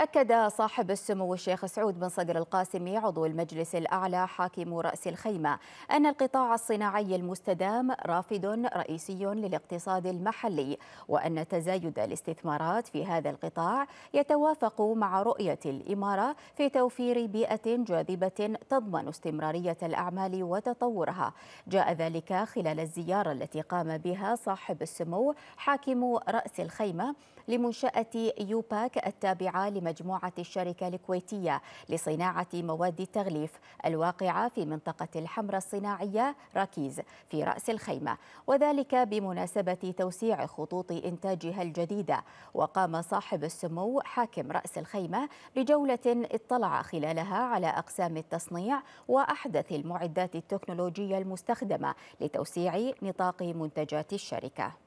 أكد صاحب السمو الشيخ سعود بن صقر القاسمي عضو المجلس الأعلى حاكم رأس الخيمة أن القطاع الصناعي المستدام رافد رئيسي للاقتصاد المحلي وأن تزايد الاستثمارات في هذا القطاع يتوافق مع رؤية الإمارة في توفير بيئة جاذبة تضمن استمرارية الأعمال وتطورها جاء ذلك خلال الزيارة التي قام بها صاحب السمو حاكم رأس الخيمة لمنشأة يوباك التابعة مجموعة الشركة الكويتية لصناعة مواد التغليف الواقعة في منطقة الحمرة الصناعية راكيز في رأس الخيمة وذلك بمناسبة توسيع خطوط إنتاجها الجديدة وقام صاحب السمو حاكم رأس الخيمة بجولة اطلع خلالها على أقسام التصنيع وأحدث المعدات التكنولوجية المستخدمة لتوسيع نطاق منتجات الشركة